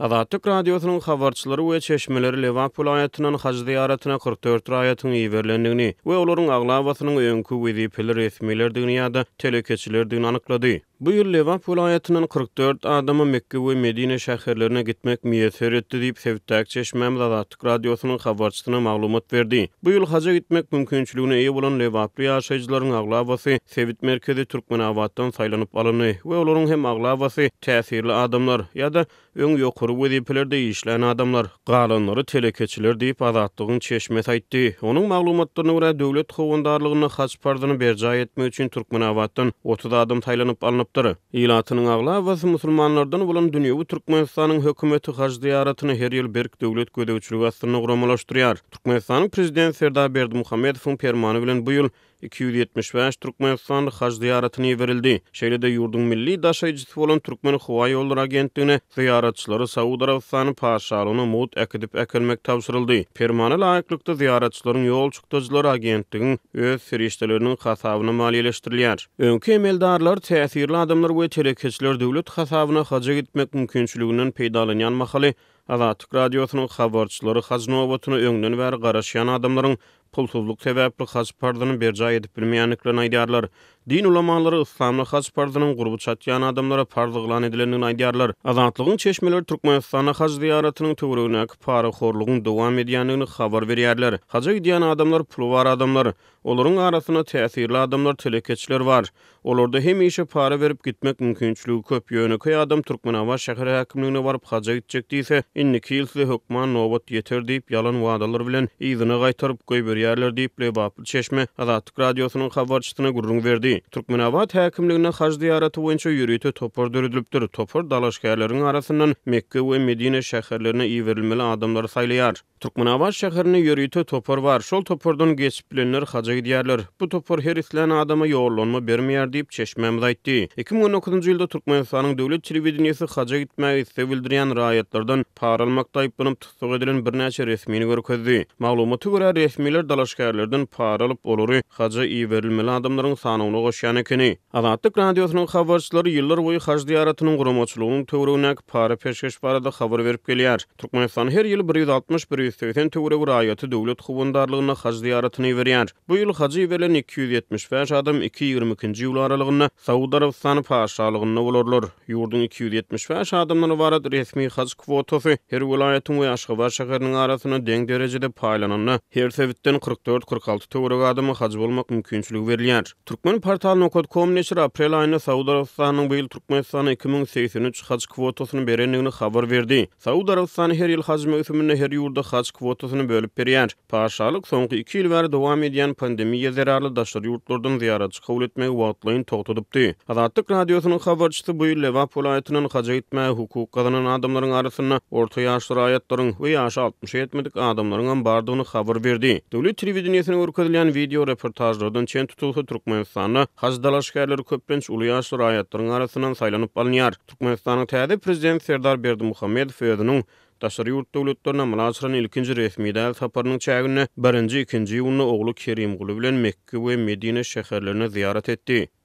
Azatik Radyosu'nun xavarçıları ve çeşmeleri Levapul ayetinden hac ziyaretine 44 ayetin iyi verilendiğini ve onların ağlavasının önkü vizipeli resmiler dünyada telekeçiler dün Bu yıl Levapul ayetinden 44 adamı Mekke ve Medine şehirlerine gitmek miyeser etti deyip Sevittak Çeşmemiz Azatlık Radyosu'nun xabarçısına verdi. Bu yıl haca gitmek mümkünçülüğüne iyi olan Levapul yaşayıcıların ağlavası Sevit Merkezi avatdan saylanıp alını ve onların hem ağlavası tesirli adamlar ya da ön yokur gurup wezipelerde işleýän adamlar galanlary telekeçiler diýip azatlygyň çeşmet aýtdy. Onuň maglumatlaryna görä döwlet howandarlygyny haçpardyny berja etmek üçin Türkmenawatdan 30 adam taýlanyp alınypdyr. Ýylatynyň agla we musulmanlardan bolan dünýäwi Türkmenistanyň hökümeti haç ziyaratyny her ýyl berk döwlet gödäwçiligi astyny gromalaşdyrýar. Türkmenistanyň prezidenti Serdar Berdimuhammedow permany bilen bu ýyl 275 Türkmenistan haj ziyaretini verildi. Şeýle de milli daşajyjy bolan türkmen howa ýollary agentligine ziyaretçilere Saudi Arabistany paşalygyny mut ekidip ekilmek tapşyryldy. Permana laýyklykda ziyaretçilerin yol çykdyjylary agentligiň öz ferişdeleriniň hasabyny maliýeleşdirilýär. Öňkü emeldarlar, täsirli adamlar we telekeçiler döwlet hasabyna haça gitmek mümkinçiliginden peýdalanýan mahali, azatik Türk radiosynyň habarçylary Haznowatyny öňden bäri garaşýan Pulsuzluk sebäpli has pardanyň bir jaý edip bilmeýänliklerini aýdýarlar. Din ulamalary islamy has pardanyň gurbu çatýan adamlara pardaglan edilenini aýdýarlar. Azatlygyň çeşmeleri Türkmenistana has ziyaretiniň töwrüne para horlugyň dowam edýändigini habar berýärler. Haja gidýän adamlar pul bar adamlar, olaryň arasynda täsirli adamlar, telekeçiler bar. Olorda hem işe para berip gitmek mümkinçiligi köp ýöne köý adam Türkmenawa şäher häkimligine barıp haja gitjekdi ise, inniki ýylsy hökman nobat ýeter diýip ýalan wadalar bilen ýyzyny gaýtaryp goýýar. ýerler diýip lebaply çeşme Azatlyk radiosynyň habarçytyna gurrun berdi. Türkmenabat häkimliginiň haç ziyaraty boýunça ýürüýte topar döredilip dur. Topar dalaşgärleriniň arasynyň Mekke we Medine şäherlerine ýerilmeli adamlar saýlaýar. Türkmenabat şäherini ýürüýte topar bar. Şol topardan geçip bilenler haça gidýärler. Bu topar her adama ýollanma bermeýär diýip çeşme aýtdy. 2019-njy ýylda Türkmenistanyň döwlet telewizioniýasy haça gitmäge isle bildirýän raýatlardan paralmak taýyp bunu tutdugy edilen birnäçe resmini görkezdi. Maglumaty görä resmiler dalaşkärlerden para alıp olary haja iýerilmeli adamlaryň sanawyny goşýan ekeni. Azatlyk radiosynyň habarçylary ýyllar boyu haj diýaratynyň guramçylygynyň töwregindäki para peşkeş barada habar berip gelýär. Türkmenistan her ýyl 160-180 töwregi raýaty döwlet howandarlygyna haj diýaratyny berýär. Bu ýyl haja iýerilen 275 adam 2 22 nji ýyl aralygynda Saudi Arabistany paşalygyna bolarlar. Ýurdun 275 adamdan ibaret resmi haj kwotasy her welaýatyň we Aşgabat şäheriniň arasyna deň derejede paýlananyny her sebitden 44-46 töwereg adamy haç bolmak mümkinçiligi berilýär. Türkmen portalyny okudkom neçir aprel aýyna Saudi Arabistanyň beýil Türkmenistan sanany 2083 haç kwotasyny berenligini habar berdi. Saudi Arabistan her ýyl haç möhümüne her ýurda haç kwotasyny bölüp berýär. Paşalyk soňky 2 ýyl bäri dowam edýän pandemiýa zararly daşary ýurtlardan ziyaret çykaw etmegi wagtlaryny togtudypdy. Hazardyk radiosynyň habarçysy bu ýyl Lewap vilayatynyň haça gitme hukuk gadanyň adamlaryň arasynda orta ýaşly raýatlaryň we ýaşy 60-70-lik adamlaryň bardygyny habar berdi. Döwlet Ölü televizyonyasyna görkezilen video reportajlardan çen tutulýan Türkmenistanyň hazdalaş şäherleri köpünç uly ýaşlar aýatlaryň arasynyň saýlanyp alýar. Türkmenistanyň täze prezident Serdar Berdimuhammedow öýdünüň Daşary ýurt döwletlerine mülazaran ilkinji resmi däl taparynyň çägini 1-nji 2-nji oglu Kerim Gulu bilen Mekke we Medine şäherlerini ziyaret etdi.